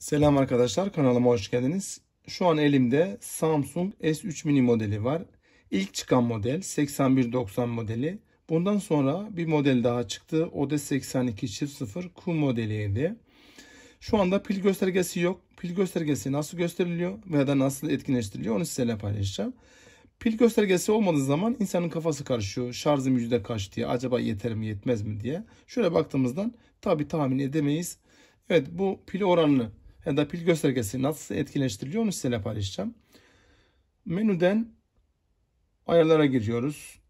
Selam arkadaşlar kanalıma hoş geldiniz. Şu an elimde Samsung S3 mini modeli var. İlk çıkan model 8190 modeli. Bundan sonra bir model daha çıktı. O da 82-0 Q modeliydi. Şu anda pil göstergesi yok. Pil göstergesi nasıl gösteriliyor veya da nasıl etkinleştiriliyor onu sizinle paylaşacağım. Pil göstergesi olmadığı zaman insanın kafası karışıyor. Şarjım yüzde kaç diye acaba yeter mi yetmez mi diye. Şöyle baktığımızdan tabi tahmin edemeyiz. Evet bu pil oranını ya da pil göstergesi nasıl etkileştiriliyor onu sizinle paylaşacağım. Menüden ayarlara giriyoruz.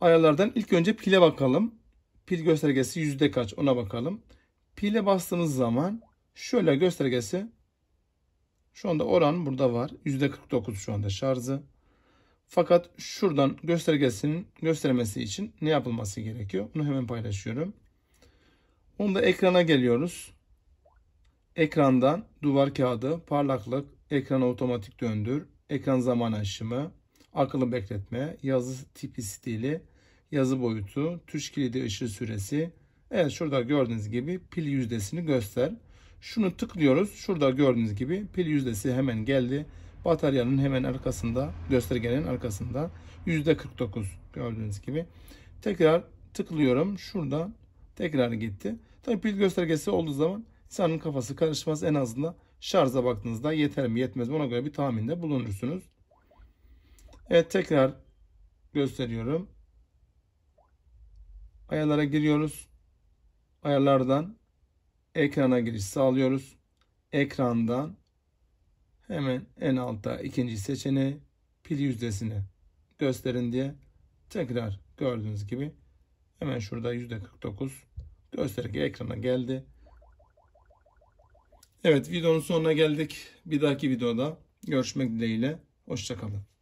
Ayarlardan ilk önce pile bakalım. Pil göstergesi yüzde kaç ona bakalım. Pile bastığımız zaman şöyle göstergesi şu anda oran burada var. Yüzde 49 şu anda şarjı. Fakat şuradan göstergesinin göstermesi için ne yapılması gerekiyor? Bunu hemen paylaşıyorum. Onu da ekrana geliyoruz. Ekrandan duvar kağıdı, parlaklık, ekrana otomatik döndür, ekran zaman aşımı, akıllı bekletme, yazı tipi stili, yazı boyutu, tuş kilidi ışığı süresi. Evet şurada gördüğünüz gibi pil yüzdesini göster. Şunu tıklıyoruz. Şurada gördüğünüz gibi pil yüzdesi hemen geldi. Bataryanın hemen arkasında, göstergenin arkasında %49 gördüğünüz gibi. Tekrar tıklıyorum. Şuradan tekrar gitti. Tabii pil göstergesi olduğu zaman İnsanın kafası karışmaz. En azından şarja baktığınızda yeter mi yetmez mi ona göre bir tahminde bulunursunuz. Evet tekrar gösteriyorum. Ayarlara giriyoruz. Ayarlardan ekrana giriş sağlıyoruz. Ekrandan hemen en altta ikinci seçeneği pil yüzdesini gösterin diye tekrar gördüğünüz gibi hemen şurada %49 gösterge ekrana geldi. Evet videonun sonuna geldik. Bir dahaki videoda görüşmek dileğiyle. Hoşçakalın.